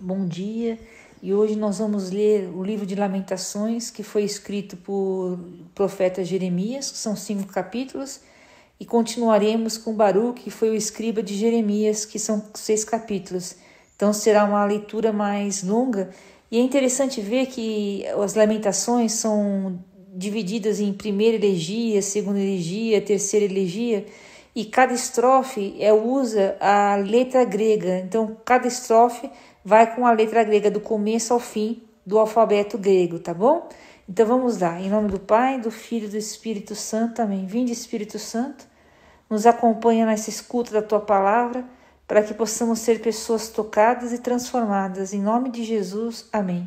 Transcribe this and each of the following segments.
Bom dia, e hoje nós vamos ler o livro de Lamentações, que foi escrito por profeta Jeremias, que são cinco capítulos, e continuaremos com Baruch, que foi o escriba de Jeremias, que são seis capítulos. Então será uma leitura mais longa, e é interessante ver que as Lamentações são divididas em primeira elegia, segunda elegia, terceira elegia, e cada estrofe é, usa a letra grega. Então, cada estrofe vai com a letra grega do começo ao fim do alfabeto grego, tá bom? Então vamos lá. Em nome do Pai, do Filho e do Espírito Santo. Amém. Vinde, Espírito Santo. Nos acompanha nessa escuta da tua palavra, para que possamos ser pessoas tocadas e transformadas. Em nome de Jesus. Amém.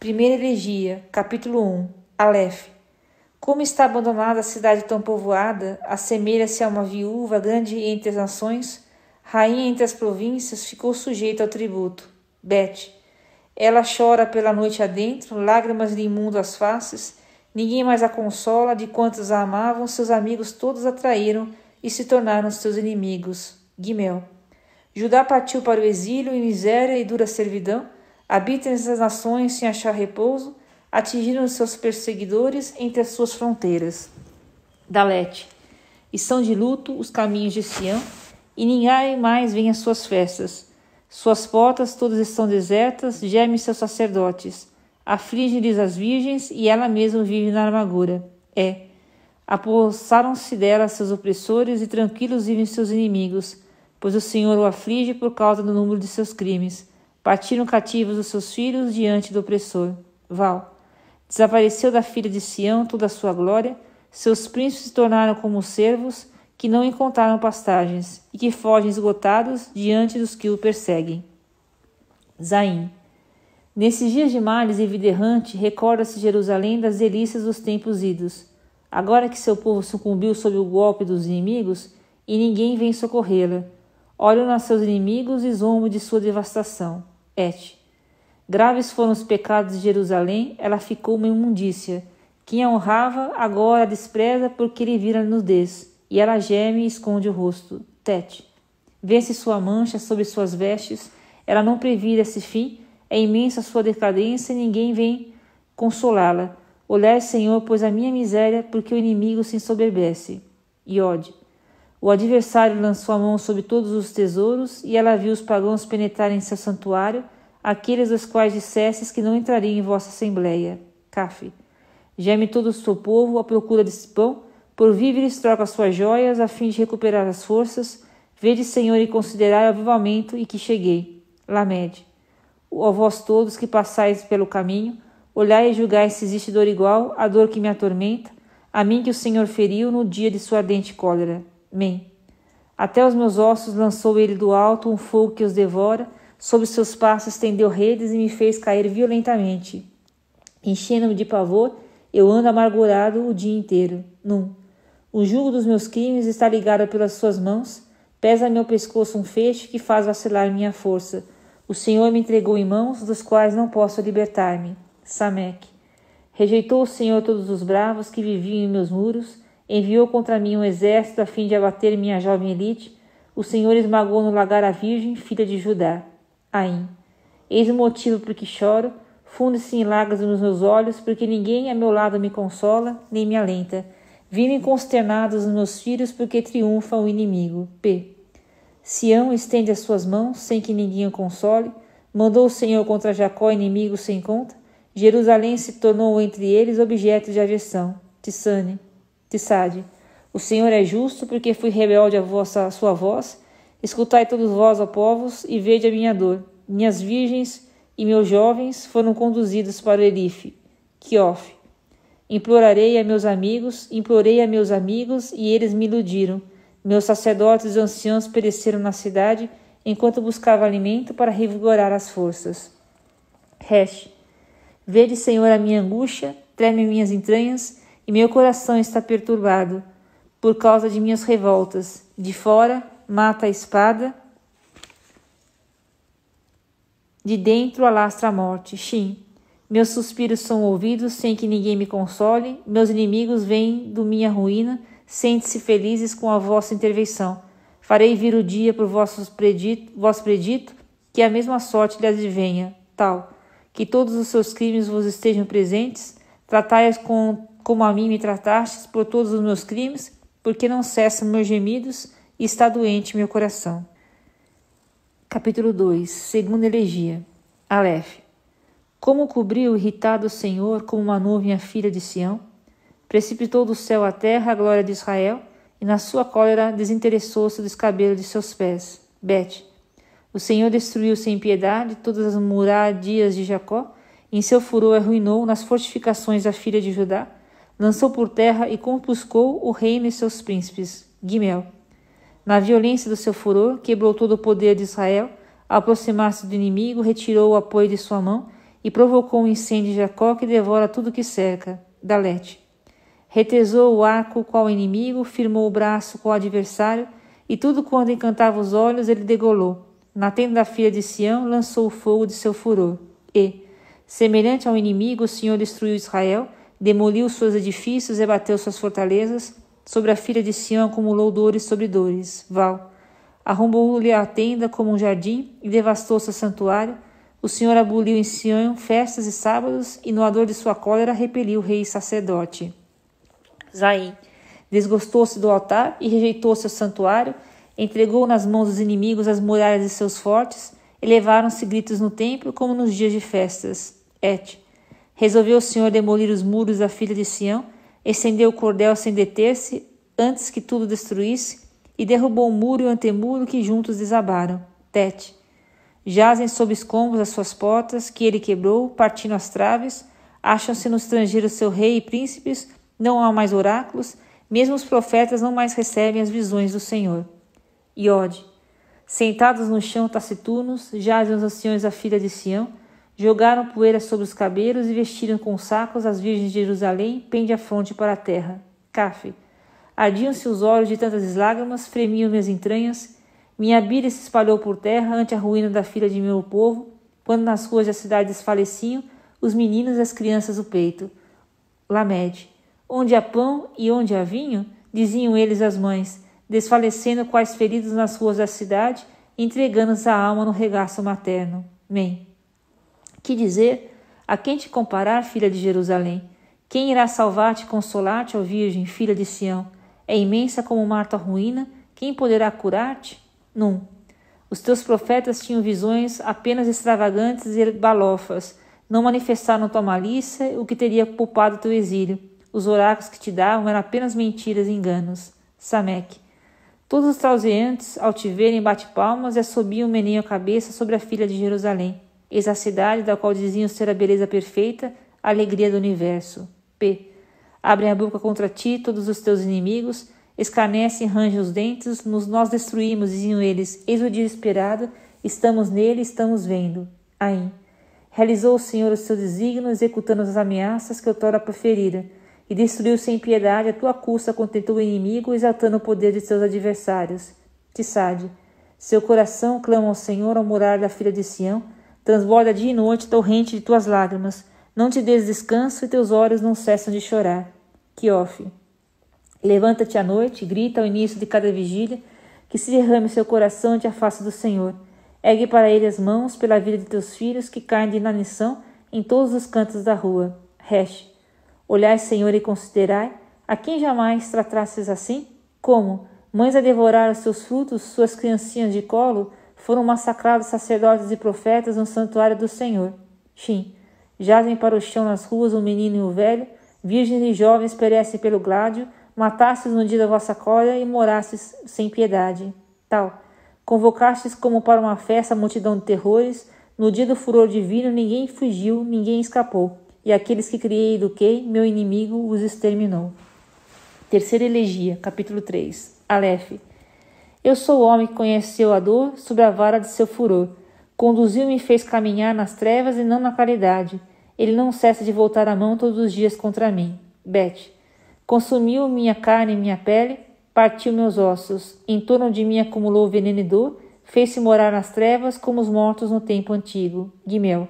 Primeira Elegia, capítulo 1. Aleph. Como está abandonada a cidade tão povoada, assemelha-se a uma viúva grande entre as nações rainha entre as províncias, ficou sujeita ao tributo. Bet. Ela chora pela noite adentro, lágrimas de imundo às faces. Ninguém mais a consola, de quantos a amavam, seus amigos todos a traíram e se tornaram seus inimigos. Guimel. Judá partiu para o exílio em miséria e dura servidão. Habitam as nações sem achar repouso. Atingiram seus perseguidores entre as suas fronteiras. Dalete. E são de luto os caminhos de Sião e ninguém mais vem às suas festas. Suas portas todas estão desertas, gemem seus sacerdotes. Aflige-lhes as virgens e ela mesma vive na armadura. É. Apossaram-se dela seus opressores e tranquilos vivem seus inimigos, pois o Senhor o aflige por causa do número de seus crimes. Partiram cativos os seus filhos diante do opressor. Val. Desapareceu da filha de Sião toda a sua glória, seus príncipes se tornaram como servos, que não encontraram pastagens e que fogem esgotados diante dos que o perseguem. Zain. Nesses dias de males e vida errante, recorda-se Jerusalém das delícias dos tempos idos. Agora que seu povo sucumbiu sob o golpe dos inimigos e ninguém vem socorrê-la, olham nas seus inimigos e zombo de sua devastação. Et. Graves foram os pecados de Jerusalém, ela ficou uma imundícia. Quem a honrava, agora a despreza porque lhe vira nudez e ela geme e esconde o rosto. Tete. Vê-se sua mancha sobre suas vestes. Ela não previra esse fim. É imensa sua decadência e ninguém vem consolá-la. Olhai, Senhor, pois a minha miséria, porque o inimigo se ensoberbece. Iode. O adversário lançou a mão sobre todos os tesouros, e ela viu os pagãos penetrarem em seu santuário, aqueles dos quais dissesses que não entrariam em vossa assembleia. Caf. Geme todo o seu povo à procura desse pão, por víveres troca suas joias, a fim de recuperar as forças. Vede, Senhor, e considerai o avivamento e que cheguei. lamede Ó vós todos que passais pelo caminho, olhai e julgai se existe dor igual à dor que me atormenta, a mim que o Senhor feriu no dia de sua ardente cólera. Amém. Até os meus ossos lançou ele do alto um fogo que os devora, sob seus passos tendeu redes e me fez cair violentamente. Enchendo-me de pavor, eu ando amargurado o dia inteiro. Num. O jugo dos meus crimes está ligado pelas suas mãos, pesa meu pescoço um feixe que faz vacilar minha força. O Senhor me entregou em mãos dos quais não posso libertar-me. Samek. Rejeitou o Senhor todos os bravos que viviam em meus muros, enviou contra mim um exército a fim de abater minha jovem elite. O Senhor esmagou no lagar a virgem, filha de Judá. Aim. Eis o motivo por que choro, funde-se em lágrimas nos meus olhos, porque ninguém a meu lado me consola, nem me alenta. Vivem consternados os meus filhos porque triunfa o inimigo. P. Sião estende as suas mãos sem que ninguém o console. Mandou o Senhor contra Jacó inimigo sem conta. Jerusalém se tornou entre eles objeto de agressão. Tissane, Tissade. O Senhor é justo porque fui rebelde à, vossa, à sua voz. Escutai todos vós, ó povos, e vede a minha dor. Minhas virgens e meus jovens foram conduzidos para o Elife. Kiof, Implorarei a meus amigos, implorei a meus amigos, e eles me iludiram. Meus sacerdotes e anciãos pereceram na cidade, enquanto buscava alimento para revigorar as forças. Hash, Vede, Senhor, a minha angústia, tremem minhas entranhas, e meu coração está perturbado, por causa de minhas revoltas. De fora, mata a espada, de dentro alastra a morte. Shin. Meus suspiros são ouvidos sem que ninguém me console, meus inimigos vêm do minha ruína, sente-se felizes com a vossa intervenção. Farei vir o dia por vossos predito, vosso predito, que a mesma sorte lhe advenha, tal, que todos os seus crimes vos estejam presentes, tratai-os com, como a mim me tratastes por todos os meus crimes, porque não cessam meus gemidos e está doente meu coração. Capítulo 2, Segunda Elegia Aleph como cobriu o irritado Senhor como uma nuvem a filha de Sião? Precipitou do céu à terra a glória de Israel, e na sua cólera desinteressou-se dos cabelos de seus pés. Bete. O Senhor destruiu sem piedade todas as muradias de Jacó, e em seu furor arruinou nas fortificações a filha de Judá, lançou por terra e compuscou o reino e seus príncipes. Guimel. Na violência do seu furor, quebrou todo o poder de Israel, ao aproximar-se do inimigo, retirou o apoio de sua mão, e provocou um incêndio de Jacó que devora tudo que cerca, Dalete. Retesou o arco qual inimigo, firmou o braço qual adversário, e tudo quando encantava os olhos ele degolou. Na tenda da filha de Sião lançou o fogo de seu furor. E, semelhante ao inimigo, o Senhor destruiu Israel, demoliu seus edifícios e abateu suas fortalezas. Sobre a filha de Sião acumulou dores sobre dores. Val. Arrombou-lhe a tenda como um jardim e devastou seu santuário o Senhor aboliu em Sião festas e sábados, e no ardor de sua cólera repeliu o rei e sacerdote. Zaim desgostou-se do altar e rejeitou seu santuário, entregou nas mãos dos inimigos as muralhas de seus fortes, elevaram-se gritos no templo como nos dias de festas. Et. Resolveu o Senhor demolir os muros da filha de Sião, estendeu o cordel sem deter-se, antes que tudo destruísse, e derrubou o muro e o antemuro que juntos desabaram. Tete. Jazem sob escombros as suas portas, que ele quebrou, partindo as traves. Acham-se no estrangeiro seu rei e príncipes, não há mais oráculos, mesmo os profetas não mais recebem as visões do Senhor. ode, sentados no chão taciturnos, jazem os anciões da filha de Sião, jogaram poeira sobre os cabelos e vestiram com sacos as virgens de Jerusalém, pende a fronte para a terra. Cafe, ardiam-se os olhos de tantas lágrimas, fremiam minhas entranhas, minha bíblia se espalhou por terra ante a ruína da filha de meu povo, quando nas ruas da cidade desfaleciam os meninos e as crianças o peito. Lamede. Onde há pão e onde há vinho, diziam eles às mães, desfalecendo quais feridos nas ruas da cidade, entregando-os a alma no regaço materno. Mem. Que dizer? A quem te comparar, filha de Jerusalém? Quem irá salvar-te e consolar-te, ó Virgem, filha de Sião? É imensa como o mar a ruína, quem poderá curar-te? Num. Os teus profetas tinham visões apenas extravagantes e balofas. Não manifestaram tua malícia, o que teria poupado teu exílio. Os oráculos que te davam eram apenas mentiras e enganos. Samek. Todos os trauseantes, ao te verem, bate palmas e assobiam um meneiam a cabeça sobre a filha de Jerusalém. Eis a cidade da qual diziam ser a beleza perfeita, a alegria do universo. P. Abrem a boca contra ti todos os teus inimigos, Escarnece e range os dentes, nos nós destruímos, diziam eles. Eis o dia esperado, estamos nele, estamos vendo. Aí. Realizou o Senhor o seu desígnio, executando as ameaças que outrora proferira, e destruiu sem piedade a tua custa, contentou o inimigo, exaltando o poder de seus adversários. Tissade. Seu coração clama ao Senhor ao morar da filha de Sião, transborda dia e noite torrente de tuas lágrimas. Não te des descanso e teus olhos não cessam de chorar. Quiofe. Levanta-te à noite, grita ao início de cada vigília, que se derrame seu coração ante a face do Senhor. Ergue para ele as mãos pela vida de teus filhos que caem de inanição em todos os cantos da rua. Reche. Olhai, Senhor, e considerai a quem jamais tratasses assim? Como? Mães a devorar os seus frutos, suas criancinhas de colo, foram massacrados sacerdotes e profetas no santuário do Senhor. Shin. Jazem para o chão nas ruas o um menino e o um velho, virgens e jovens perecem pelo gládio, matastes no dia da vossa cólera e morastes sem piedade. Tal. Convocastes como para uma festa a multidão de terrores, no dia do furor divino ninguém fugiu, ninguém escapou, e aqueles que criei e eduquei, meu inimigo os exterminou. Terceira Elegia, capítulo 3. Aleph. Eu sou o homem que conheceu a dor sobre a vara de seu furor. Conduziu-me e fez caminhar nas trevas e não na claridade. Ele não cessa de voltar a mão todos os dias contra mim. Bet. Consumiu minha carne e minha pele, partiu meus ossos, em torno de mim acumulou veneno e dor, fez-se morar nas trevas como os mortos no tempo antigo. Guimel.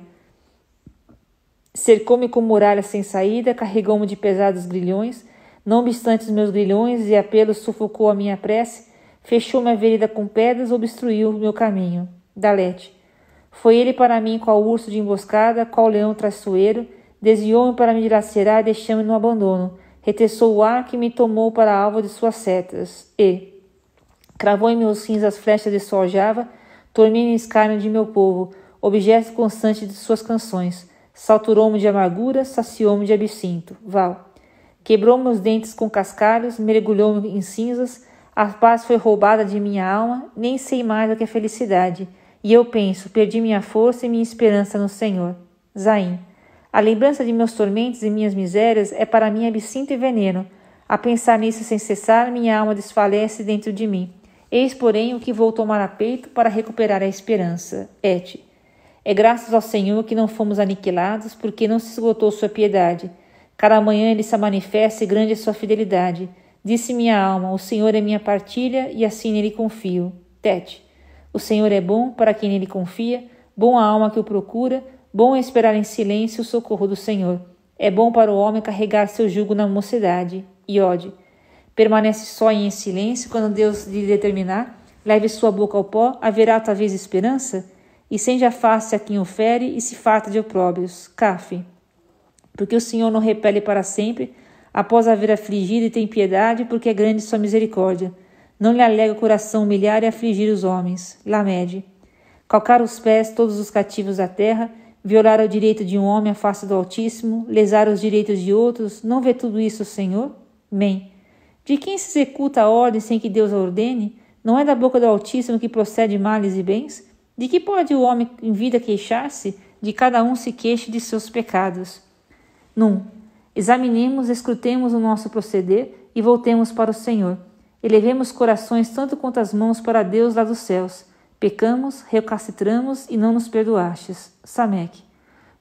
Cercou-me com muralhas sem saída, carregou-me de pesados grilhões, não obstante os meus grilhões e apelos sufocou a minha prece, fechou minha vereda com pedras, obstruiu o meu caminho. Dalete. Foi ele para mim qual urso de emboscada, qual leão traiçoeiro, desviou-me para me dilacerar, deixando-me no abandono retessou o ar que me tomou para a alva de suas setas e cravou em meus rins as flechas de sua aljava, tornou-me escárnio de meu povo, objeto constante de suas canções, salturou me de amargura, saciou-me de absinto. Val. Quebrou meus dentes com cascalhos, mergulhou-me em cinzas, a paz foi roubada de minha alma, nem sei mais o que é felicidade. E eu penso, perdi minha força e minha esperança no Senhor. Zain. A lembrança de meus tormentos e minhas misérias é para mim absinto e veneno. A pensar nisso sem cessar, minha alma desfalece dentro de mim. Eis, porém, o que vou tomar a peito para recuperar a esperança. Et. É graças ao Senhor que não fomos aniquilados, porque não se esgotou sua piedade. Cada manhã ele se manifesta e grande é sua fidelidade. Disse minha alma: O Senhor é minha partilha, e assim nele confio. Tete. O Senhor é bom para quem nele confia, bom a alma que o procura. Bom é esperar em silêncio o socorro do Senhor. É bom para o homem carregar seu jugo na mocidade. ode. Permanece só e em silêncio quando Deus lhe determinar. Leve sua boca ao pó, haverá talvez esperança? E sem a face a quem o fere e se farta de opróbrios. Cafe. Porque o Senhor não repele para sempre, após haver afligido e tem piedade, porque é grande sua misericórdia. Não lhe alega o coração humilhar e afligir os homens. Lamed. Calcar os pés todos os cativos da terra, Violar o direito de um homem à face do Altíssimo, lesar os direitos de outros, não vê tudo isso o Senhor? Bem, de quem se executa a ordem sem que Deus a ordene? Não é da boca do Altíssimo que procede males e bens? De que pode o homem em vida queixar-se? De cada um se queixe de seus pecados. Num, examinemos, escrutemos o nosso proceder e voltemos para o Senhor. Elevemos corações tanto quanto as mãos para Deus lá dos céus. Pecamos, recalcitramos e não nos perdoastes. Samek.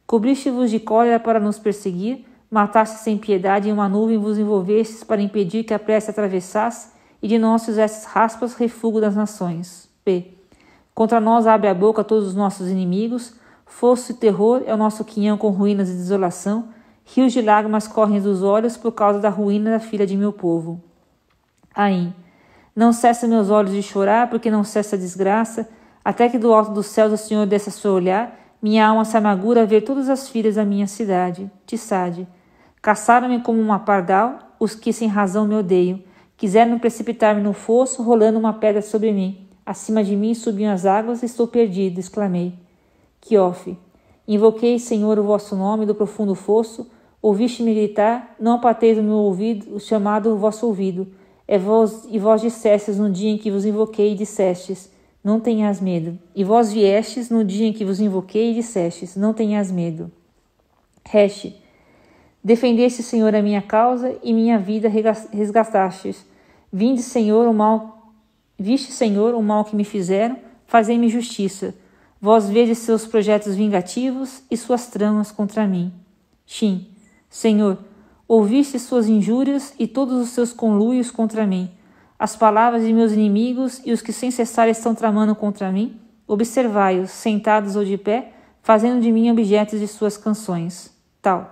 Cobriste-vos de cólera para nos perseguir, mataste sem piedade em uma nuvem vos envolvestes para impedir que a prece atravessasse e de nós fizestes raspas refúgio das nações. P. Contra nós abre a boca todos os nossos inimigos, fosso e terror é o nosso quinhão com ruínas e desolação, rios de lágrimas correm dos olhos por causa da ruína da filha de meu povo. Aim. Não cessa meus olhos de chorar, porque não cessa a desgraça, até que do alto dos céus o Senhor desça seu olhar, minha alma se amargura a ver todas as filhas da minha cidade, Tissade. Caçaram-me como uma pardal os que sem razão me odeiam. Quiseram precipitar-me no fosso, rolando uma pedra sobre mim. Acima de mim subiam as águas, estou perdido, exclamei. Quiofe. Invoquei, Senhor, o vosso nome do profundo fosso, ouviste-me gritar, não apateis o meu ouvido, o chamado o vosso ouvido. É vós, e vós dissestes no dia em que vos invoquei e dissestes, não tenhas medo. E vós viestes no dia em que vos invoquei e dissestes, não tenhas medo. Reste, defendeste, Senhor, a minha causa e minha vida resgatastes. Vinde, Senhor, o mal, viste, Senhor, o mal que me fizeram, fazei-me justiça. Vós vedes seus projetos vingativos e suas tramas contra mim. sim Senhor, Ouviste suas injúrias e todos os seus conluios contra mim, as palavras de meus inimigos e os que sem cessar estão tramando contra mim? Observai-os, sentados ou de pé, fazendo de mim objetos de suas canções. Tal.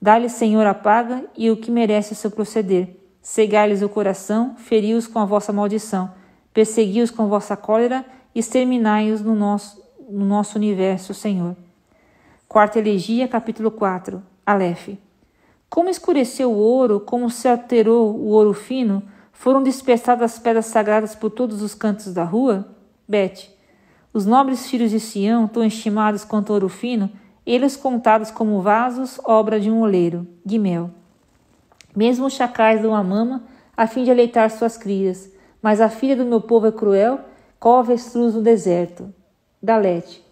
Dá-lhe, Senhor, a paga e o que merece o seu proceder. Cegai-lhes o coração, feri-os com a vossa maldição, persegui-os com a vossa cólera e exterminai-os no nosso, no nosso universo, Senhor. Quarta Elegia, capítulo 4, Aleph. Como escureceu o ouro, como se alterou o ouro fino, foram dispersadas as pedras sagradas por todos os cantos da rua? Bet. Os nobres filhos de Sião, tão estimados quanto ouro fino, eles contados como vasos, obra de um oleiro. Guimel. Mesmo os chacais dão a mama, a fim de aleitar suas crias, mas a filha do meu povo é cruel, qual avestruz no deserto. Dalete.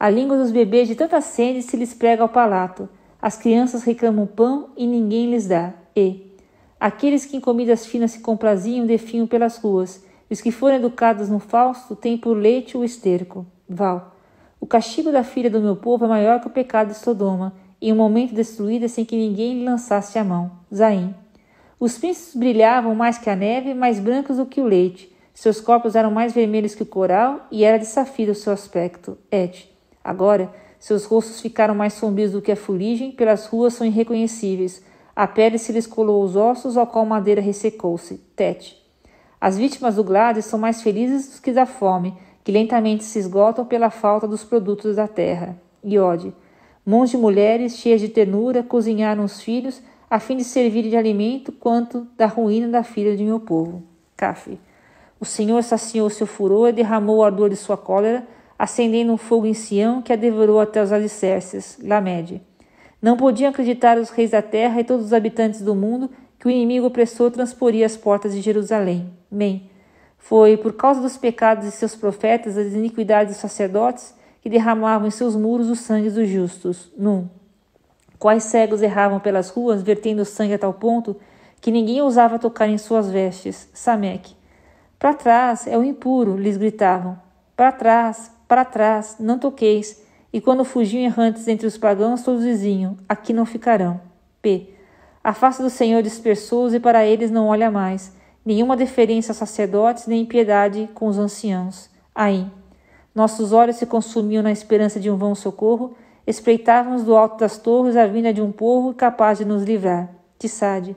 A língua dos bebês de tanta sede se lhes prega ao palato, as crianças reclamam pão e ninguém lhes dá. E aqueles que em comidas finas se compraziam definham pelas ruas. E os que foram educados no Fausto têm por leite o esterco. Val. O castigo da filha do meu povo é maior que o pecado de Sodoma, em um momento destruída sem que ninguém lhe lançasse a mão. Zain. Os príncipes brilhavam mais que a neve, mais brancos do que o leite. Seus corpos eram mais vermelhos que o coral e era de safira o seu aspecto. Et. Agora, seus rostos ficaram mais sombrios do que a fuligem, pelas ruas são irreconhecíveis. A pele se lhes colou os ossos, ao qual madeira ressecou-se. Tete. As vítimas do Gladys são mais felizes do que da fome, que lentamente se esgotam pela falta dos produtos da terra. Iode. Mãos de mulheres, cheias de ternura, cozinharam os filhos, a fim de servir de alimento quanto da ruína da filha de meu povo. Café, O Senhor saciou seu furor e derramou o ardor de sua cólera, acendendo um fogo em Sião que a devorou até os alicerces, Lamed. Não podiam acreditar os reis da terra e todos os habitantes do mundo que o inimigo opressor transporia as portas de Jerusalém. Bem, foi por causa dos pecados de seus profetas das iniquidades dos sacerdotes que derramavam em seus muros o sangue dos justos. Num. Quais cegos erravam pelas ruas, vertendo sangue a tal ponto que ninguém ousava tocar em suas vestes. Samek. Para trás é o impuro, lhes gritavam. Para trás, para trás, não toqueis. E quando fugiam errantes entre os pagãos, todos diziam: Aqui não ficarão. P. A face do Senhor dispersou-os e para eles não olha mais. Nenhuma deferência a sacerdotes, nem piedade com os anciãos. Aí. Nossos olhos se consumiam na esperança de um vão socorro, espreitávamos do alto das torres a vinda de um povo capaz de nos livrar. Tissade.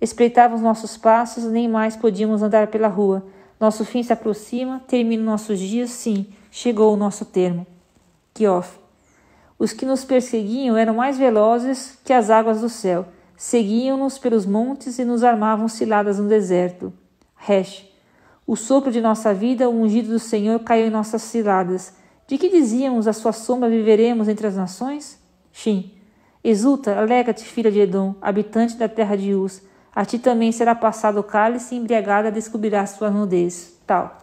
Espreitávamos nossos passos, nem mais podíamos andar pela rua. Nosso fim se aproxima, terminam nossos dias, sim, chegou o nosso termo, Kiof. Os que nos perseguiam eram mais velozes que as águas do céu. Seguiam-nos pelos montes e nos armavam ciladas no deserto. Resh. O sopro de nossa vida, o ungido do Senhor, caiu em nossas ciladas. De que dizíamos a sua sombra viveremos entre as nações? Shin. Exulta, alega-te, filha de Edom, habitante da terra de Uz. A ti também será passado o cálice, embriagada descobrirás sua nudez. Tal.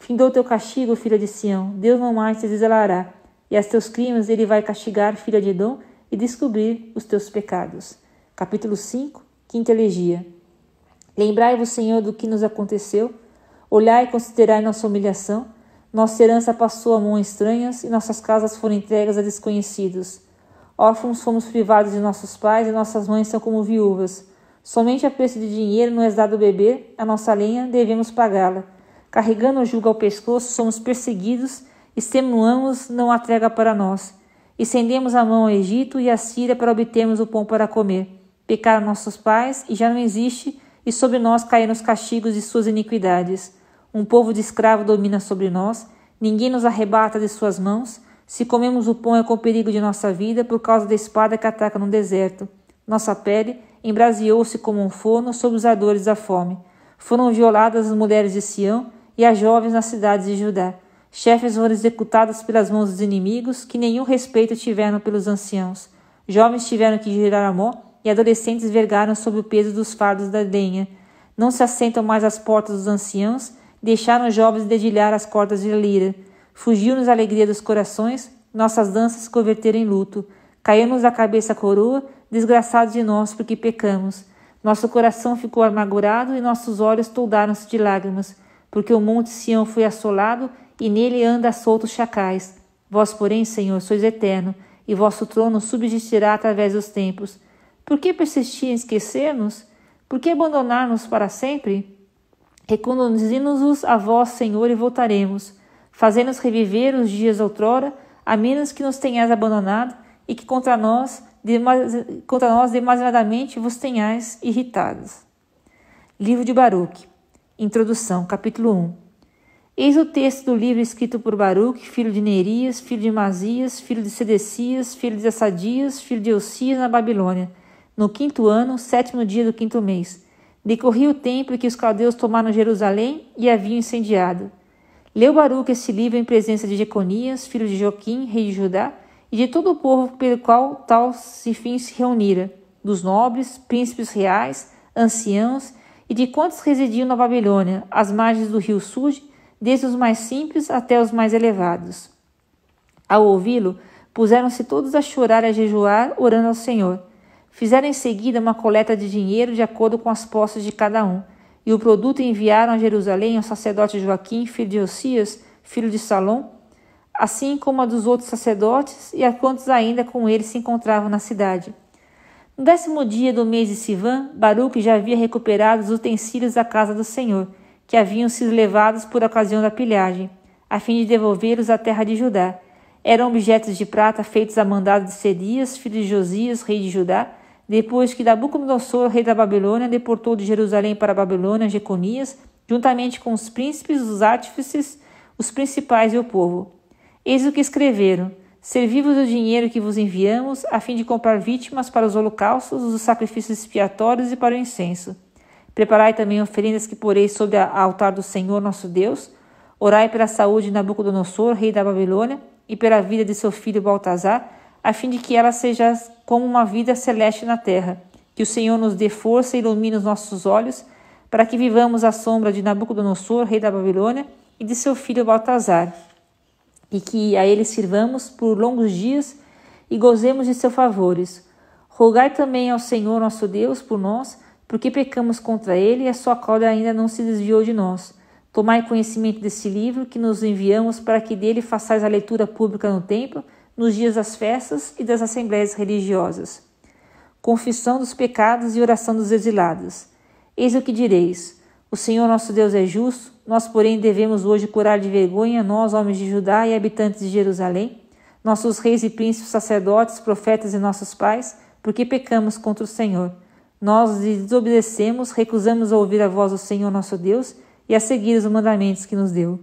Findou teu castigo, filha de Sião. Deus não mais te zelará. E aos teus crimes ele vai castigar, filha de Edom, e descobrir os teus pecados. Capítulo 5, quinta elegia. Lembrai-vos, Senhor, do que nos aconteceu. Olhai e considerai nossa humilhação. Nossa herança passou a mão estranhas e nossas casas foram entregues a desconhecidos. Órfãos fomos privados de nossos pais e nossas mães são como viúvas. Somente a preço de dinheiro não é dado beber, a nossa lenha devemos pagá-la. Carregando o jugo ao pescoço, somos perseguidos, extenuamos, não há trégua para nós. Estendemos a mão ao Egito e à Síria para obtermos o pão para comer. Pecaram nossos pais e já não existe, e sobre nós caíram os castigos de suas iniquidades. Um povo de escravo domina sobre nós, ninguém nos arrebata de suas mãos. Se comemos o pão é com o perigo de nossa vida por causa da espada que ataca no deserto. Nossa pele embraseou-se como um forno sob os ardores da fome. Foram violadas as mulheres de Sião, e a jovens nas cidades de Judá. Chefes foram executados pelas mãos dos inimigos, que nenhum respeito tiveram pelos anciãos. Jovens tiveram que girar a mão e adolescentes vergaram sob o peso dos fardos da denha. Não se assentam mais às portas dos anciãos, deixaram os jovens dedilhar as cordas de lira. Fugiu-nos a alegria dos corações, nossas danças se converteram em luto. Caímos nos da cabeça a coroa, desgraçados de nós porque pecamos. Nosso coração ficou amargurado e nossos olhos toldaram-se de lágrimas porque o monte Sião foi assolado e nele anda soltos chacais. Vós, porém, Senhor, sois eterno, e vosso trono subsistirá através dos tempos. Por que persistir em esquecer-nos? Por que abandonar-nos para sempre? Reconduzi-nos a vós, Senhor, e voltaremos. fazendo nos reviver os dias outrora, a menos que nos tenhais abandonado e que contra nós, contra nós demasiadamente vos tenhais irritados. Livro de Baruque. Introdução, capítulo 1. Eis o texto do livro escrito por Baruque, filho de Nerias, filho de Masias, filho de Sedecias, filho de Assadias, filho de Eucias, na Babilônia, no quinto ano, sétimo dia do quinto mês. Decorria o tempo em que os caldeus tomaram Jerusalém e haviam incendiado. Leu Baruque esse livro em presença de Jeconias, filho de Joquim, rei de Judá, e de todo o povo pelo qual tal fim se reunira, dos nobres, príncipes reais, anciãos e de quantos residiam na Babilônia, às margens do rio Suge, desde os mais simples até os mais elevados. Ao ouvi-lo, puseram-se todos a chorar e a jejuar, orando ao Senhor. Fizeram em seguida uma coleta de dinheiro de acordo com as posses de cada um, e o produto enviaram a Jerusalém ao sacerdote Joaquim, filho de Osias, filho de Salom, assim como a dos outros sacerdotes e a quantos ainda com ele se encontravam na cidade. No décimo dia do mês de Sivan, Baruque já havia recuperado os utensílios da casa do Senhor, que haviam sido levados por ocasião da pilhagem, a fim de devolvê-los à terra de Judá. Eram objetos de prata feitos a mandado de Sedias, filho de Josias, rei de Judá, depois que Nabucodonosor, rei da Babilônia, deportou de Jerusalém para a Babilônia Jeconias, juntamente com os príncipes, os artífices, os principais e o povo. Eis o que escreveram. Servi-vos o dinheiro que vos enviamos, a fim de comprar vítimas para os holocaustos, os sacrifícios expiatórios e para o incenso. Preparai também oferendas que poreis sobre o altar do Senhor nosso Deus. Orai pela saúde de Nabucodonosor, rei da Babilônia, e pela vida de seu filho Baltazar, a fim de que ela seja como uma vida celeste na terra. Que o Senhor nos dê força e ilumine os nossos olhos, para que vivamos à sombra de Nabucodonosor, rei da Babilônia, e de seu filho Baltazar e que a ele sirvamos por longos dias e gozemos de seus favores. Rogai também ao Senhor nosso Deus por nós, porque pecamos contra ele e a sua cólera ainda não se desviou de nós. Tomai conhecimento desse livro que nos enviamos para que dele façais a leitura pública no templo, nos dias das festas e das assembléias religiosas. Confissão dos pecados e oração dos exilados. Eis o que direis: O Senhor nosso Deus é justo, nós, porém, devemos hoje curar de vergonha, nós, homens de Judá e habitantes de Jerusalém, nossos reis e príncipes, sacerdotes, profetas e nossos pais, porque pecamos contra o Senhor. Nós desobedecemos, recusamos a ouvir a voz do Senhor nosso Deus e a seguir os mandamentos que nos deu.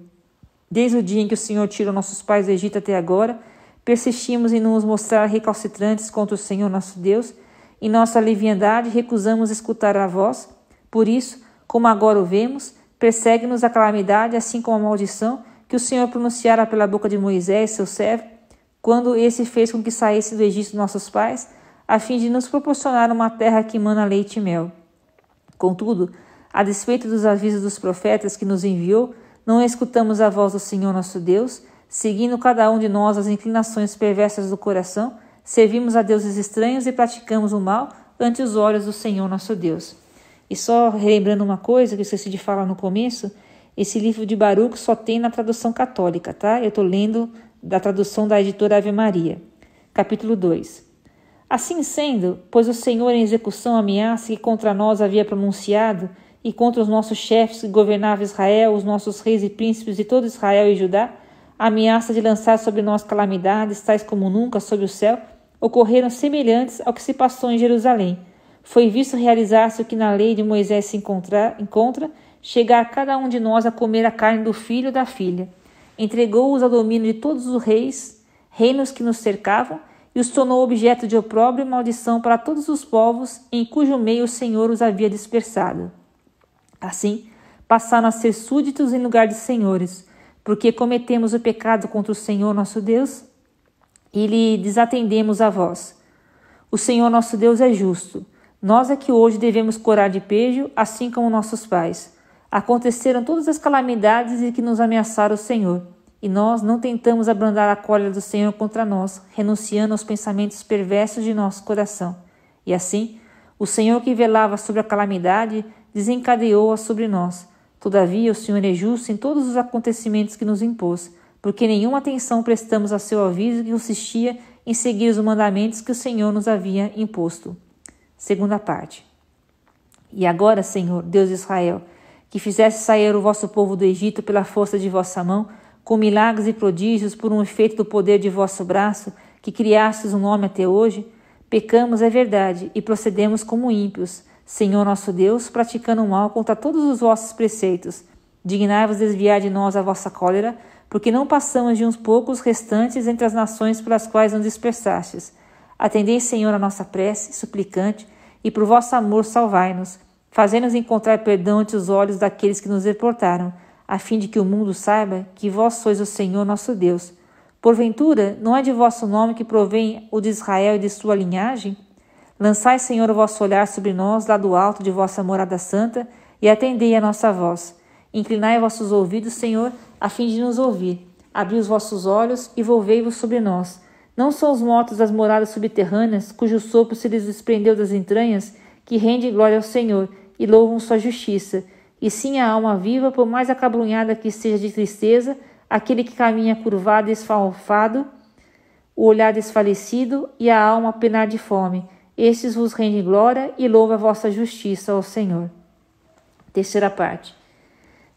Desde o dia em que o Senhor tirou nossos pais do Egito até agora, persistimos em nos mostrar recalcitrantes contra o Senhor nosso Deus, em nossa leviandade recusamos escutar a voz. Por isso, como agora o vemos, Persegue-nos a calamidade, assim como a maldição que o Senhor pronunciara pela boca de Moisés, seu servo, quando esse fez com que saísse do Egito nossos pais, a fim de nos proporcionar uma terra que emana leite e mel. Contudo, a despeito dos avisos dos profetas que nos enviou, não escutamos a voz do Senhor nosso Deus, seguindo cada um de nós as inclinações perversas do coração, servimos a deuses estranhos e praticamos o mal ante os olhos do Senhor nosso Deus. E só relembrando uma coisa que eu esqueci de falar no começo, esse livro de Baruch só tem na tradução católica, tá? Eu estou lendo da tradução da editora Ave Maria. Capítulo 2. Assim sendo, pois o Senhor em execução ameaça que contra nós havia pronunciado, e contra os nossos chefes que governavam Israel, os nossos reis e príncipes de todo Israel e Judá, a ameaça de lançar sobre nós calamidades, tais como nunca sob o céu, ocorreram semelhantes ao que se passou em Jerusalém, foi visto realizar-se o que na lei de Moisés se encontra, encontra chegar cada um de nós a comer a carne do filho ou da filha. Entregou-os ao domínio de todos os reis, reinos que nos cercavam, e os tornou objeto de opróbrio e maldição para todos os povos em cujo meio o Senhor os havia dispersado. Assim, passaram a ser súditos em lugar de senhores, porque cometemos o pecado contra o Senhor nosso Deus e lhe desatendemos a voz. O Senhor nosso Deus é justo nós é que hoje devemos corar de pejo, assim como nossos pais. Aconteceram todas as calamidades em que nos ameaçaram o Senhor, e nós não tentamos abrandar a cólera do Senhor contra nós, renunciando aos pensamentos perversos de nosso coração. E assim, o Senhor que velava sobre a calamidade desencadeou-a sobre nós. Todavia, o Senhor é justo em todos os acontecimentos que nos impôs, porque nenhuma atenção prestamos a seu aviso que consistia em seguir os mandamentos que o Senhor nos havia imposto. Segunda parte. E agora, Senhor, Deus de Israel, que fizesse sair o vosso povo do Egito pela força de vossa mão, com milagres e prodígios, por um efeito do poder de vosso braço, que criastes um nome até hoje, pecamos é verdade e procedemos como ímpios, Senhor nosso Deus, praticando o mal contra todos os vossos preceitos. Dignai-vos desviar de nós a vossa cólera, porque não passamos de uns poucos restantes entre as nações pelas quais nos dispersastes. Atendei, Senhor, a nossa prece, suplicante, e por vosso amor salvai-nos, fazendo nos encontrar perdão ante os olhos daqueles que nos deportaram, a fim de que o mundo saiba que vós sois o Senhor nosso Deus. Porventura, não é de vosso nome que provém o de Israel e de sua linhagem? Lançai, Senhor, o vosso olhar sobre nós, lá do alto de vossa morada santa, e atendei a nossa voz. Inclinai vossos ouvidos, Senhor, a fim de nos ouvir. Abri os vossos olhos e volvei-vos sobre nós não são os mortos das moradas subterrâneas, cujo sopro se lhes desprendeu das entranhas, que rendem glória ao Senhor e louvam sua justiça, e sim a alma viva, por mais acabrunhada que seja de tristeza, aquele que caminha curvado e esfalfado, o olhar desfalecido e a alma penar de fome. Estes vos rendem glória e louva a vossa justiça, ao Senhor. Terceira parte.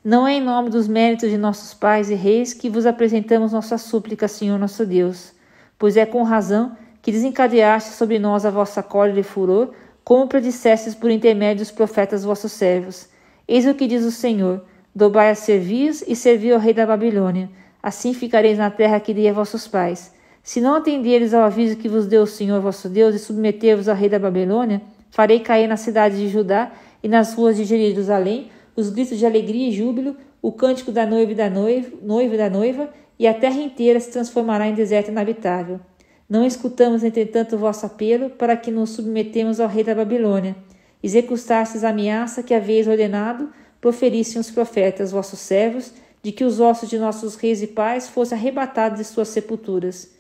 Não é em nome dos méritos de nossos pais e reis que vos apresentamos nossa súplica, Senhor nosso Deus pois é com razão que desencadeaste sobre nós a vossa cólera e furor, como predissestes por intermédio dos profetas vossos servos. Eis o que diz o Senhor: Dobai a servis e servi ao rei da Babilônia. Assim ficareis na terra que dei a vossos pais. Se não atenderes ao aviso que vos deu o Senhor vosso Deus e submeter-vos ao rei da Babilônia, farei cair na cidade de Judá e nas ruas de Jerusalém os gritos de alegria e júbilo, o cântico da noiva e da noiva, noiva, e da noiva e a terra inteira se transformará em deserto inabitável. Não escutamos, entretanto, o vosso apelo para que nos submetemos ao rei da Babilônia. Executastes a ameaça que haveis ordenado, proferissem os profetas, vossos servos, de que os ossos de nossos reis e pais fossem arrebatados de suas sepulturas.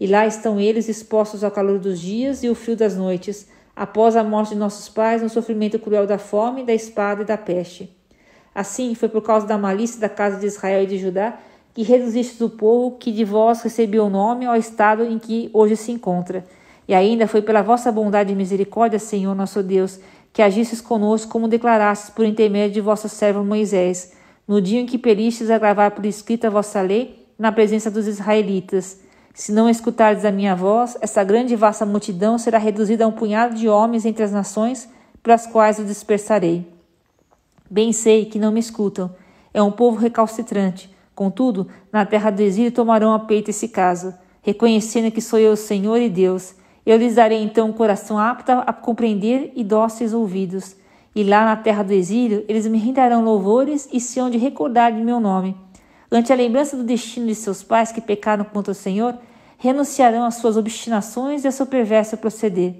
E lá estão eles expostos ao calor dos dias e o frio das noites, após a morte de nossos pais, no sofrimento cruel da fome, da espada e da peste. Assim, foi por causa da malícia da casa de Israel e de Judá que reduzistes o povo que de vós recebeu o nome ao estado em que hoje se encontra. E ainda foi pela vossa bondade e misericórdia, Senhor nosso Deus, que agistes conosco como declarastes por intermédio de vosso servo Moisés, no dia em que peristes a gravar por escrita a vossa lei na presença dos israelitas. Se não escutardes a minha voz, essa grande e vasta multidão será reduzida a um punhado de homens entre as nações, para as quais o dispersarei. Bem sei que não me escutam. É um povo recalcitrante. Contudo, na terra do exílio tomarão a peito esse caso, reconhecendo que sou eu o Senhor e Deus. Eu lhes darei então um coração apto a compreender e dóceis ouvidos. E lá na terra do exílio eles me renderão louvores e se hão de recordar de meu nome. Ante a lembrança do destino de seus pais que pecaram contra o Senhor, renunciarão às suas obstinações e a seu perverso proceder.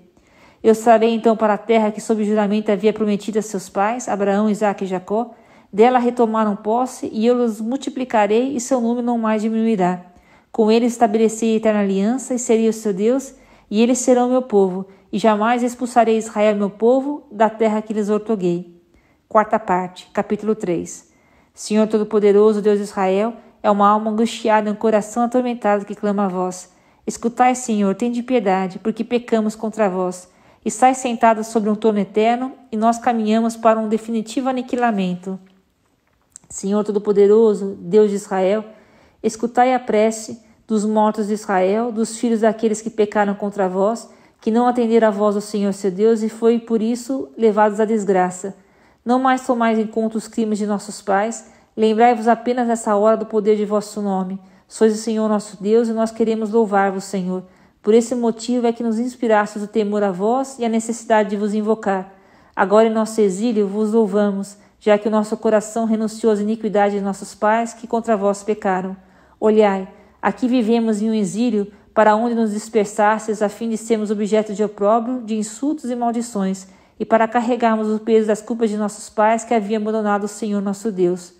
Eu sarei então para a terra que sob juramento havia prometido a seus pais, Abraão, Isaque e Jacó, dela retomaram posse, e eu os multiplicarei, e seu número não mais diminuirá. Com ele estabeleci eterna aliança, e seria o seu Deus, e eles serão meu povo, e jamais expulsarei Israel, meu povo, da terra que lhes ortoguei. Quarta parte, capítulo 3. Senhor Todo-Poderoso, Deus de Israel, é uma alma angustiada, um coração atormentado que clama a vós. Escutai, Senhor, tende piedade, porque pecamos contra vós. Estais sentados sobre um trono eterno, e nós caminhamos para um definitivo aniquilamento. Senhor Todo-Poderoso, Deus de Israel, escutai a prece dos mortos de Israel, dos filhos daqueles que pecaram contra vós, que não atenderam a voz do Senhor seu Deus e foi por isso levados à desgraça. Não mais tomais em conta os crimes de nossos pais, lembrai-vos apenas nessa hora do poder de vosso nome. Sois o Senhor nosso Deus e nós queremos louvar-vos, Senhor. Por esse motivo é que nos inspirastes o temor a vós e a necessidade de vos invocar. Agora em nosso exílio vos louvamos já que o nosso coração renunciou às iniquidades de nossos pais, que contra vós pecaram. Olhai, aqui vivemos em um exílio, para onde nos dispersastes, a fim de sermos objeto de opróbrio, de insultos e maldições, e para carregarmos o peso das culpas de nossos pais que haviam abandonado o Senhor nosso Deus.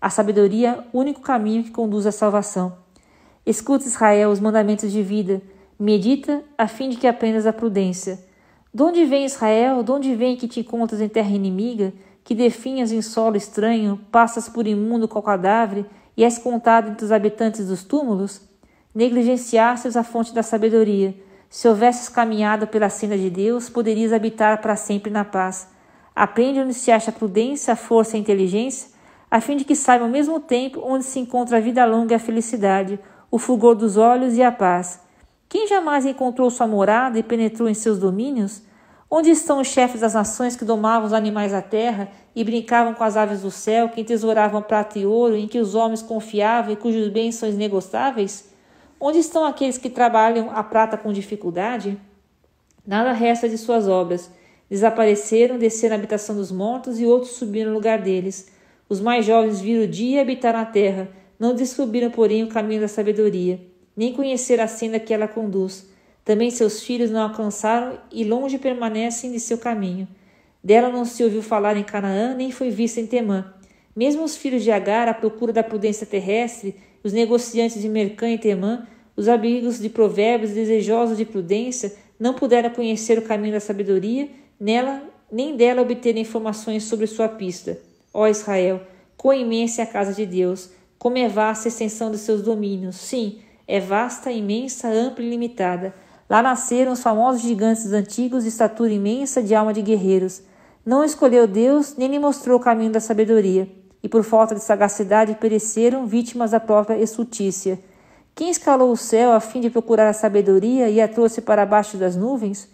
A sabedoria, único caminho que conduz à salvação. Escuta, Israel, os mandamentos de vida, medita, a fim de que aprendas a prudência. De onde vem Israel? De onde vem que te encontras em terra inimiga? que definhas em solo estranho, passas por imundo qual cadáver e és contado entre os habitantes dos túmulos? Negligenciastes a fonte da sabedoria. Se houvesses caminhado pela senda de Deus, poderias habitar para sempre na paz. Aprende onde se acha a prudência, a força e a inteligência, a fim de que saiba ao mesmo tempo onde se encontra a vida longa e a felicidade, o fulgor dos olhos e a paz. Quem jamais encontrou sua morada e penetrou em seus domínios? Onde estão os chefes das nações que domavam os animais da terra e brincavam com as aves do céu, que tesouravam prata e ouro, em que os homens confiavam e cujos bens são inegociáveis? Onde estão aqueles que trabalham a prata com dificuldade? Nada resta de suas obras. Desapareceram, desceram a habitação dos mortos e outros subiram no lugar deles. Os mais jovens viram o dia e habitaram a terra. Não descobriram, porém, o caminho da sabedoria, nem conheceram a senda que ela conduz. Também seus filhos não alcançaram e longe permanecem de seu caminho. Dela não se ouviu falar em Canaã, nem foi vista em Temã. Mesmo os filhos de Agar, à procura da prudência terrestre, os negociantes de Mercã e Temã, os amigos de provérbios desejosos de prudência, não puderam conhecer o caminho da sabedoria, nela nem dela obter informações sobre sua pista. Ó Israel, quão imensa é a casa de Deus, como é vasta a extensão dos seus domínios. Sim, é vasta, imensa, ampla e limitada. Lá nasceram os famosos gigantes antigos de estatura imensa, de alma de guerreiros. Não escolheu Deus nem lhe mostrou o caminho da sabedoria, e por falta de sagacidade pereceram vítimas da própria estultícia. Quem escalou o céu a fim de procurar a sabedoria e a trouxe para baixo das nuvens?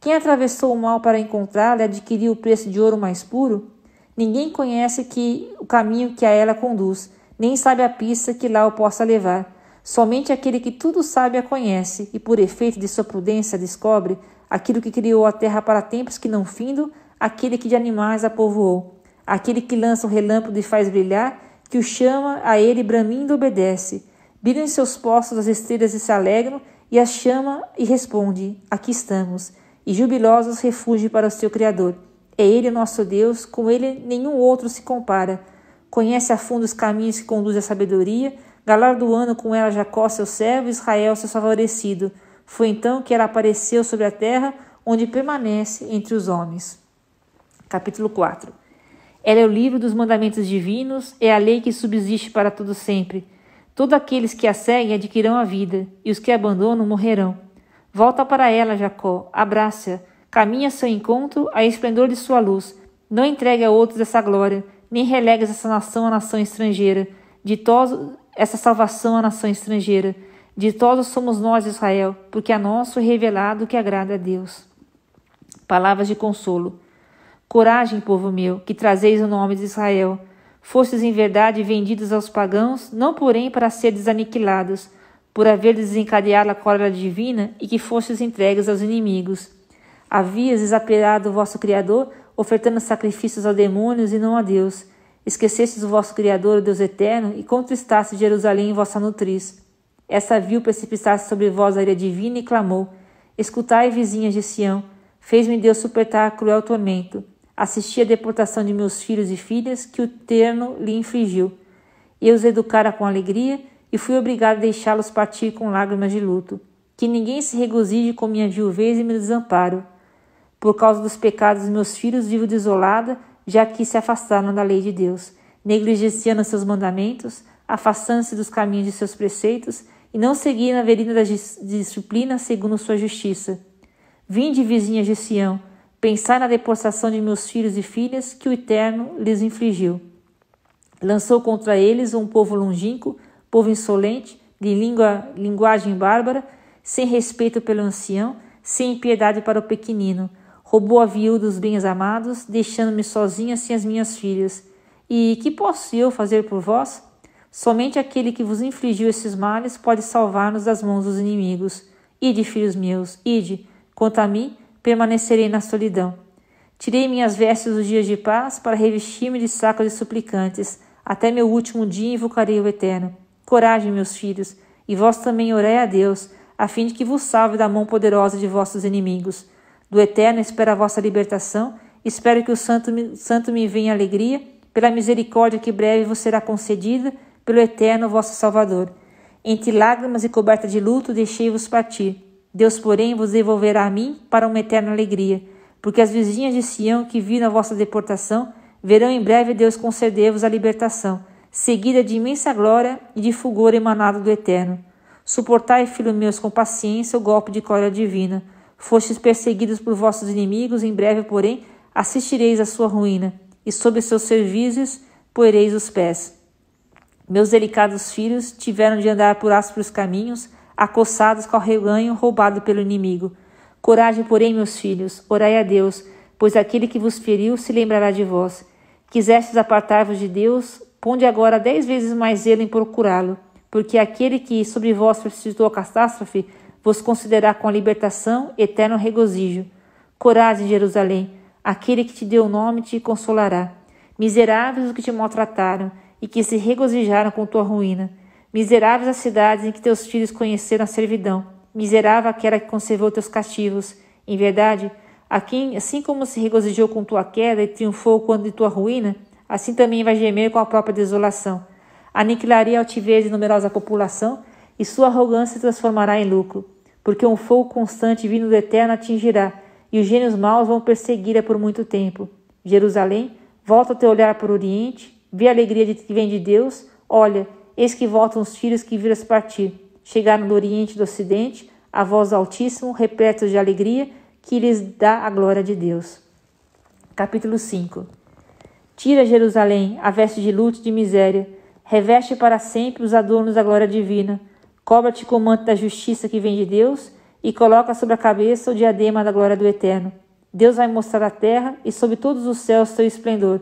Quem atravessou o mal para encontrá-la e adquiriu o preço de ouro mais puro? Ninguém conhece que o caminho que a ela conduz, nem sabe a pista que lá o possa levar. Somente aquele que tudo sabe a conhece, e por efeito de sua prudência descobre aquilo que criou a terra para tempos que não findo, aquele que de animais a povoou, aquele que lança o relâmpago e faz brilhar, que o chama a ele bramindo obedece. Brilham em seus postos as estrelas e se alegram, e as chama e responde: Aqui estamos. E jubilosos refúgio para o seu Criador. É ele o nosso Deus, com ele nenhum outro se compara. Conhece a fundo os caminhos que conduzem à sabedoria, galardoando com ela Jacó, seu servo, e Israel, seu favorecido. Foi então que ela apareceu sobre a terra, onde permanece entre os homens. Capítulo 4. Ela é o livro dos mandamentos divinos, é a lei que subsiste para todo sempre. Todos aqueles que a seguem adquirirão a vida, e os que a abandonam morrerão. Volta para ela, Jacó, abraça, caminha a seu encontro, a esplendor de sua luz. Não entregue a outros essa glória, nem relegues essa nação à nação estrangeira. Ditoso essa salvação à nação estrangeira. Ditosos somos nós, Israel, porque a nosso revelado que agrada a Deus. Palavras de consolo. Coragem, povo meu, que trazeis o nome de Israel. Fostes em verdade vendidos aos pagãos, não porém para seres aniquilados, por haver desencadeado a cólera divina e que fostes entregues aos inimigos. Havias desapiedado o vosso Criador, ofertando sacrifícios a demônios e não a Deus. Esquecestes o vosso Criador, o Deus eterno, e conquistaste Jerusalém em vossa nutriz. Essa viu precipitar-se sobre vós a ira divina e clamou: Escutai, vizinhas de Sião, fez-me Deus suportar cruel tormento assisti à deportação de meus filhos e filhas que o terno lhe infligiu. Eu os educara com alegria e fui obrigado a deixá-los partir com lágrimas de luto. Que ninguém se regozije com minha viuvez e meu desamparo. Por causa dos pecados dos meus filhos, vivo desolada, já que se afastaram da lei de Deus, negligenciando seus mandamentos, afastando-se dos caminhos de seus preceitos e não seguindo a vereda da disciplina segundo sua justiça. Vinde, vizinhas de Sião, Pensai na deportação de meus filhos e filhas que o Eterno lhes infligiu. Lançou contra eles um povo longínquo, povo insolente, de língua, linguagem bárbara, sem respeito pelo ancião, sem piedade para o pequenino. Roubou a viúva dos bens amados, deixando-me sozinha sem as minhas filhas. E que posso eu fazer por vós? Somente aquele que vos infligiu esses males pode salvar-nos das mãos dos inimigos. Ide, filhos meus, ide. Quanto a mim, permanecerei na solidão. Tirei minhas vestes dos dias de paz para revestir-me de sacos de suplicantes. Até meu último dia invocarei o Eterno. Coragem, meus filhos, e vós também orai a Deus, a fim de que vos salve da mão poderosa de vossos inimigos. Do Eterno espero a vossa libertação, espero que o Santo me, santo me venha alegria, pela misericórdia que breve vos será concedida, pelo Eterno vosso Salvador. Entre lágrimas e coberta de luto, deixei-vos partir. Deus, porém, vos devolverá a mim para uma eterna alegria, porque as vizinhas de Sião que viram a vossa deportação verão em breve Deus conceder-vos a libertação, seguida de imensa glória e de fulgor emanado do Eterno. Suportai, filhos meus, com paciência o golpe de glória divina. Fostes perseguidos por vossos inimigos, em breve, porém, assistireis à sua ruína, e sob seus serviços poereis os pés. Meus delicados filhos tiveram de andar por ásperos caminhos, acossados com o reganho roubado pelo inimigo. Coragem, porém, meus filhos, orai a Deus, pois aquele que vos feriu se lembrará de vós. Quisestes apartar-vos de Deus, ponde agora dez vezes mais zelo em procurá-lo, porque aquele que sobre vós precisou a catástrofe vos considerará com a libertação eterno regozijo. Coragem, Jerusalém, aquele que te deu o nome te consolará. Miseráveis os que te maltrataram e que se regozijaram com tua ruína. Miseráveis as cidades em que teus filhos conheceram a servidão. Miserável aquela que conservou teus cativos. Em verdade, assim como se regozijou com tua queda e triunfou quando de tua ruína, assim também vai gemer com a própria desolação. Aniquilaria a altivez de numerosa população e sua arrogância se transformará em lucro, porque um fogo constante vindo do eterno atingirá e os gênios maus vão persegui-la por muito tempo. Jerusalém, volta teu olhar para o Oriente, vê a alegria que vem de Deus, olha, Eis que voltam os filhos que se partir. Chegaram do Oriente e do Ocidente, a voz do Altíssimo, repleta de alegria, que lhes dá a glória de Deus. Capítulo 5 Tira Jerusalém a veste de luto e de miséria, reveste para sempre os adornos da glória divina, cobra-te com o manto da justiça que vem de Deus e coloca sobre a cabeça o diadema da glória do Eterno. Deus vai mostrar a terra e sobre todos os céus teu esplendor.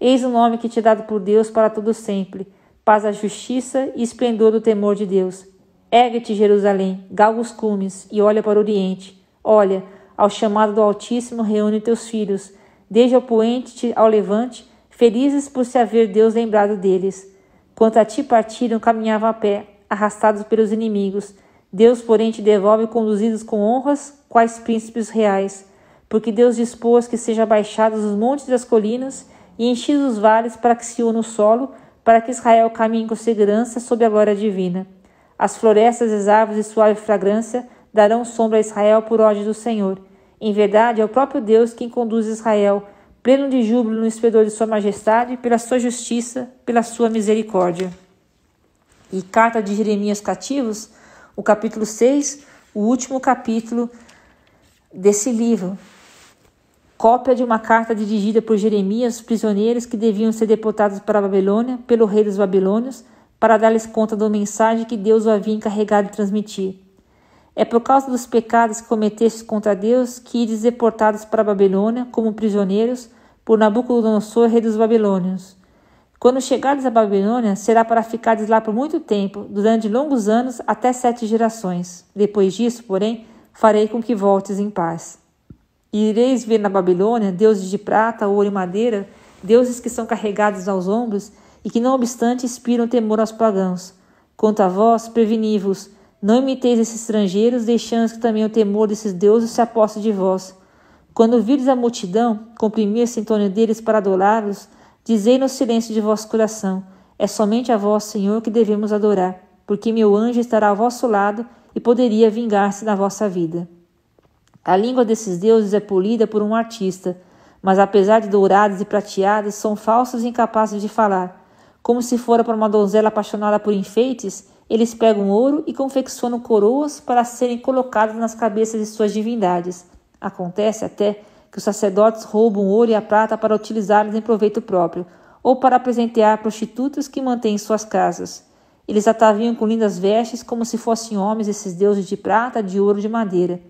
Eis o nome que te é dado por Deus para todo sempre. Paz à justiça e esplendor do temor de Deus. Ergue-te, Jerusalém, galga os cumes e olha para o Oriente. Olha, ao chamado do Altíssimo reúne teus filhos, desde o poente ao levante, felizes por se haver Deus lembrado deles. Quanto a ti partiram, caminhavam a pé, arrastados pelos inimigos. Deus, porém, te devolve conduzidos com honras, quais príncipes reais. Porque Deus dispôs que sejam baixados os montes das colinas e enchidos os vales para que se una o solo, para que Israel caminhe com segurança sob a glória divina. As florestas, as árvores e suave fragrância darão sombra a Israel por ordem do Senhor. Em verdade, é o próprio Deus quem conduz Israel, pleno de júbilo no esplendor de sua majestade, pela sua justiça, pela sua misericórdia. E Carta de Jeremias Cativos, o capítulo 6, o último capítulo desse livro, cópia de uma carta dirigida por Jeremias aos prisioneiros que deviam ser deportados para a Babilônia pelo rei dos babilônios, para dar-lhes conta da mensagem que Deus o havia encarregado de transmitir. É por causa dos pecados que cometestes contra Deus que ides deportados para a Babilônia como prisioneiros por Nabucodonosor, rei dos babilônios. Quando chegares à Babilônia, será para ficardes lá por muito tempo, durante longos anos, até sete gerações. Depois disso, porém, farei com que voltes em paz ireis ver na Babilônia deuses de prata, ouro e madeira, deuses que são carregados aos ombros e que, não obstante, inspiram temor aos pagãos. Quanto a vós, preveni-vos, não imiteis esses estrangeiros, deixando que também o temor desses deuses se aposte de vós. Quando vires a multidão comprimir-se em torno deles para adorá-los, dizei no silêncio de vosso coração: É somente a vós, Senhor, que devemos adorar, porque meu anjo estará ao vosso lado e poderia vingar-se da vossa vida. A língua desses deuses é polida por um artista, mas apesar de douradas e prateadas, são falsos e incapazes de falar. Como se fora para uma donzela apaixonada por enfeites, eles pegam ouro e confeccionam coroas para serem colocadas nas cabeças de suas divindades. Acontece até que os sacerdotes roubam ouro e a prata para utilizá-los em proveito próprio, ou para presentear prostitutas que mantêm em suas casas. Eles ataviam com lindas vestes como se fossem homens esses deuses de prata, de ouro e de madeira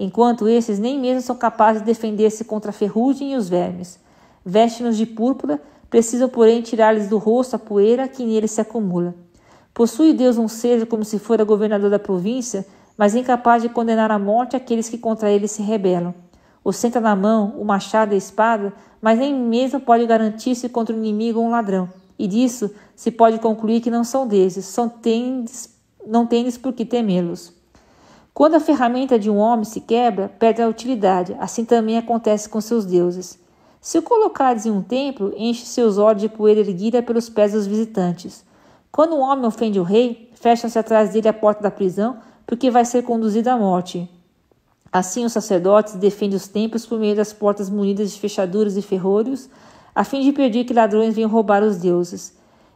enquanto esses nem mesmo são capazes de defender-se contra a ferrugem e os vermes. Veste-nos de púrpura, precisam, porém, tirar-lhes do rosto a poeira que neles se acumula. Possui Deus um seja como se fora governador da província, mas incapaz de condenar à morte aqueles que contra ele se rebelam. senta na mão o machado e a espada, mas nem mesmo pode garantir-se contra o inimigo ou um ladrão. E disso se pode concluir que não são deuses, são tendes, não tendes por que temê-los. Quando a ferramenta de um homem se quebra, perde a utilidade. Assim também acontece com seus deuses. Se o colocares em um templo, enche seus olhos de poeira erguida pelos pés dos visitantes. Quando um homem ofende o rei, fecha-se atrás dele a porta da prisão, porque vai ser conduzido à morte. Assim, os sacerdotes defendem os templos por meio das portas munidas de fechaduras e ferrolhos, a fim de impedir que ladrões venham roubar os deuses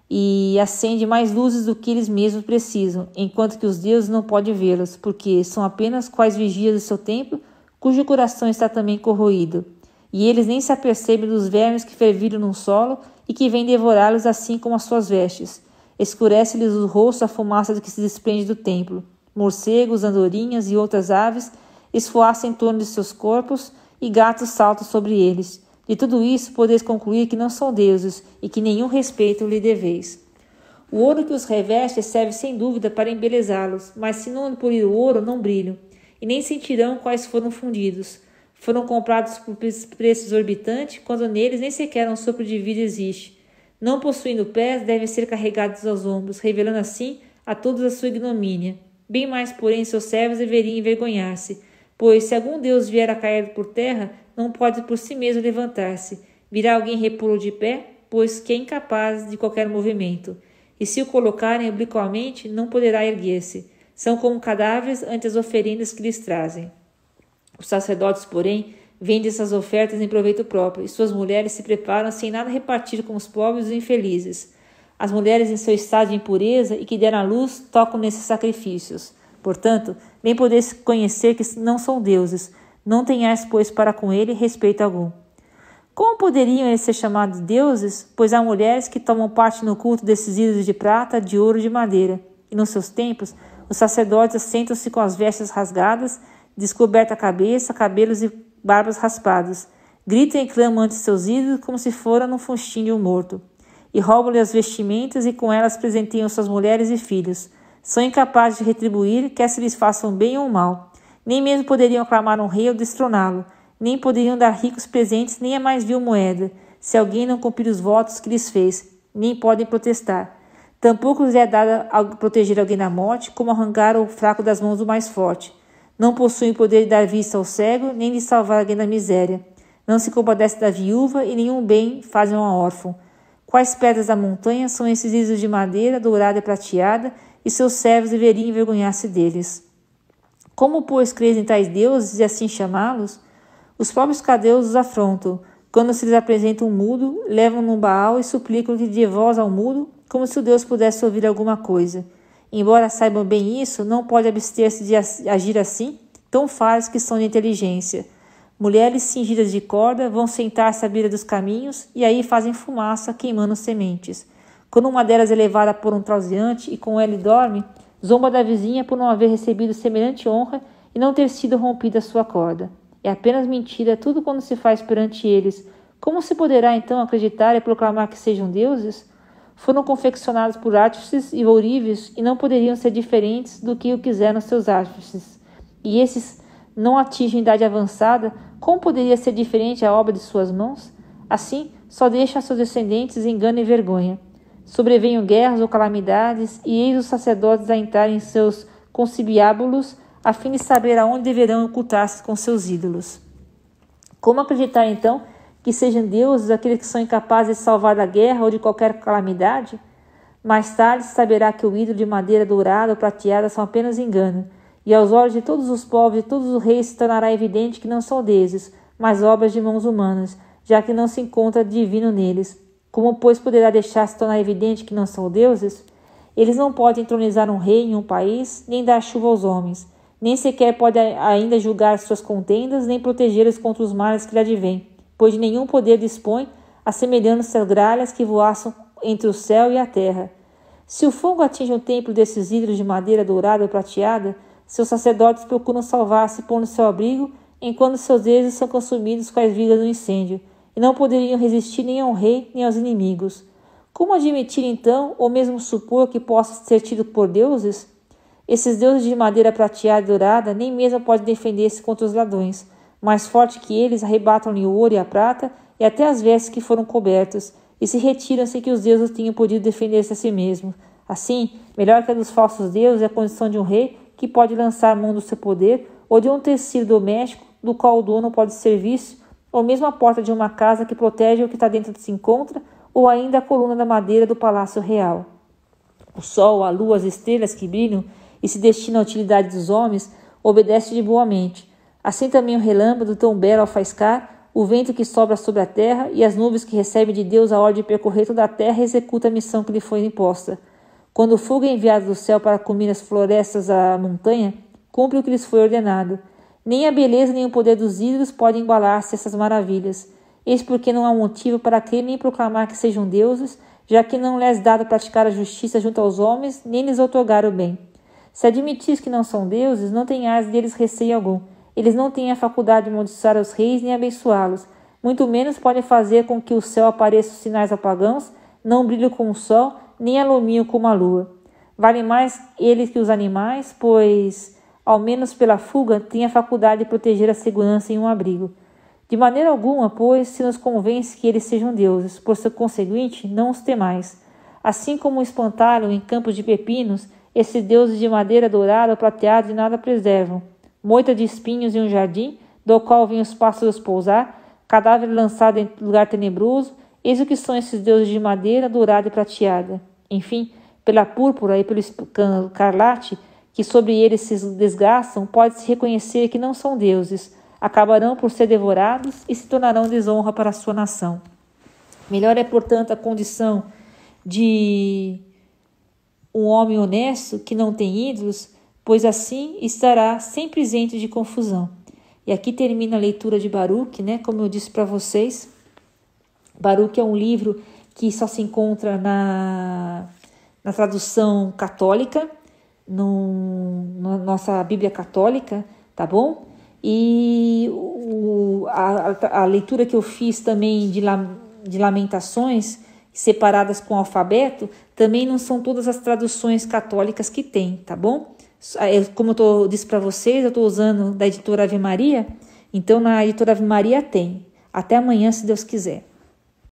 e acende mais luzes do que eles mesmos precisam, enquanto que os deuses não podem vê-las, porque são apenas quais vigias do seu templo, cujo coração está também corroído. E eles nem se apercebem dos vermes que fervilham num solo e que vêm devorá-los assim como as suas vestes. Escurece-lhes o rosto a fumaça que se desprende do templo. Morcegos, andorinhas e outras aves esfoaçam em torno de seus corpos e gatos saltam sobre eles. De tudo isso podeis concluir que não são deuses e que nenhum respeito lhe deveis. O ouro que os reveste serve sem dúvida para embelezá-los, mas se não polir o ouro, não brilham, e nem sentirão quais foram fundidos. Foram comprados por preço exorbitante, quando neles nem sequer um sopro de vida existe. Não possuindo pés, devem ser carregados aos ombros, revelando assim a todos a sua ignomínia. Bem mais, porém, seus servos deveriam envergonhar-se, pois se algum deus vier a cair por terra, não pode por si mesmo levantar-se. Virá alguém repulo de pé, pois que é incapaz de qualquer movimento. E se o colocarem obliquamente, não poderá erguer-se. São como cadáveres ante as oferendas que lhes trazem. Os sacerdotes, porém, vendem essas ofertas em proveito próprio, e suas mulheres se preparam sem nada repartir com os pobres e os infelizes. As mulheres em seu estado de impureza e que deram à luz tocam nesses sacrifícios. Portanto, bem poder-se conhecer que não são deuses, não tenhais, pois, para com ele respeito algum. Como poderiam eles ser chamados deuses, pois há mulheres que tomam parte no culto desses ídolos de prata, de ouro e de madeira, e nos seus tempos os sacerdotes sentam-se com as vestes rasgadas, descoberta a cabeça, cabelos e barbas raspadas, gritam e clamam ante seus ídolos como se fora num fostim de um morto, e roubam-lhe as vestimentas e com elas presenteiam suas mulheres e filhos. São incapazes de retribuir, quer se lhes façam bem ou mal. Nem mesmo poderiam aclamar um rei ou destroná-lo, nem poderiam dar ricos presentes, nem a mais vil moeda, se alguém não cumprir os votos que lhes fez, nem podem protestar. Tampouco lhes é dada proteger alguém na morte, como arrancar o fraco das mãos do mais forte. Não possuem poder de dar vista ao cego, nem de salvar alguém da miséria. Não se compadece da viúva e nenhum bem fazem a órfão. Quais pedras da montanha são esses ídolos de madeira dourada e prateada, e seus servos deveriam envergonhar-se deles. Como, pois, creis em tais deuses e assim chamá-los? Os pobres cadeus os afrontam. Quando se lhes apresenta um mudo, levam num Baal e suplicam que dê voz ao mudo, como se o Deus pudesse ouvir alguma coisa. Embora saibam bem isso, não pode abster-se de agir assim, tão falhas que são de inteligência. Mulheres cingidas de corda vão sentar-se à beira dos caminhos e aí fazem fumaça queimando sementes. Quando uma delas é levada por um trauseante e com ele dorme, Zomba da vizinha por não haver recebido semelhante honra e não ter sido rompida sua corda. É apenas mentira é tudo quando se faz perante eles. Como se poderá então acreditar e proclamar que sejam deuses? Foram confeccionados por artífices e ourives e não poderiam ser diferentes do que o quiseram seus artífices. E esses não atingem idade avançada, como poderia ser diferente a obra de suas mãos? Assim, só deixa a seus descendentes engano e vergonha. Sobrevenham guerras ou calamidades, e eis os sacerdotes a entrarem em seus concibiábulos, a fim de saber aonde deverão ocultar-se com seus ídolos. Como acreditar, então, que sejam deuses aqueles que são incapazes de salvar da guerra ou de qualquer calamidade? Mais tarde se saberá que o ídolo de madeira dourada ou prateada são apenas engano, e aos olhos de todos os povos e todos os reis se tornará evidente que não são deuses, mas obras de mãos humanas, já que não se encontra divino neles. Como, pois, poderá deixar-se tornar evidente que não são deuses? Eles não podem entronizar um rei em um país, nem dar chuva aos homens, nem sequer podem ainda julgar suas contendas, nem protegê-los contra os males que lhe advêm, pois de nenhum poder dispõe, assemelhando-se a gralhas que voassem entre o céu e a terra. Se o fogo atinge o um templo desses ídolos de madeira dourada ou prateada, seus sacerdotes procuram salvar-se pondo seu abrigo, enquanto seus deuses são consumidos com as vigas do incêndio e não poderiam resistir nem ao rei nem aos inimigos. Como admitir então, ou mesmo supor que possa ser tido por deuses? Esses deuses de madeira prateada e dourada nem mesmo podem defender-se contra os ladrões. Mais forte que eles, arrebatam-lhe o ouro e a prata e até as vestes que foram cobertas, e se retiram sem que os deuses tenham podido defender-se a si mesmos. Assim, melhor que a dos falsos deuses é a condição de um rei que pode lançar mão do seu poder, ou de um tecido doméstico do qual o dono pode servir visto ou mesmo a porta de uma casa que protege o que está dentro de se encontra, ou ainda a coluna da madeira do palácio real. O sol, a lua, as estrelas que brilham e se destinam à utilidade dos homens, obedece de boa mente. Assim também o relâmpago tão belo ao faiscar, o vento que sobra sobre a terra e as nuvens que recebe de Deus a ordem de percorrer toda a terra executa a missão que lhe foi imposta. Quando o fogo é enviado do céu para comer as florestas à montanha, cumpre o que lhes foi ordenado. Nem a beleza nem o poder dos ídolos podem igualar-se a essas maravilhas. Eis porque não há motivo para crer nem proclamar que sejam deuses, já que não lhes é dado praticar a justiça junto aos homens, nem lhes outorgar o bem. Se admitis que não são deuses, não tenhas deles receio algum. Eles não têm a faculdade de amaldiçoar os reis nem abençoá-los. Muito menos podem fazer com que o céu apareça os sinais apagãos, não brilhe com o sol, nem alumínio com a lua. Valem mais eles que os animais, pois ao menos pela fuga, tem a faculdade de proteger a segurança em um abrigo. De maneira alguma, pois, se nos convence que eles sejam deuses, por seu conseguinte, não os temais. Assim como espantalham em campos de pepinos, esses deuses de madeira dourada ou prateada de nada preservam. Moita de espinhos em um jardim, do qual vêm os pássaros pousar, cadáver lançado em lugar tenebroso, eis o que são esses deuses de madeira dourada e prateada. Enfim, pela púrpura e pelo escarlate, que sobre eles se desgastam, pode-se reconhecer que não são deuses, acabarão por ser devorados e se tornarão desonra para a sua nação. Melhor é, portanto, a condição de um homem honesto que não tem ídolos, pois assim estará sempre isento de confusão. E aqui termina a leitura de Baruch, né? Como eu disse para vocês, Baruch é um livro que só se encontra na, na tradução católica no, na nossa Bíblia Católica, tá bom? E o, a, a, leitura que eu fiz também de, de Lamentações, separadas com alfabeto, também não são todas as traduções católicas que tem, tá bom? É, como eu tô, eu disse para vocês, eu estou usando da editora Ave Maria, então na editora Ave Maria tem. Até amanhã, se Deus quiser.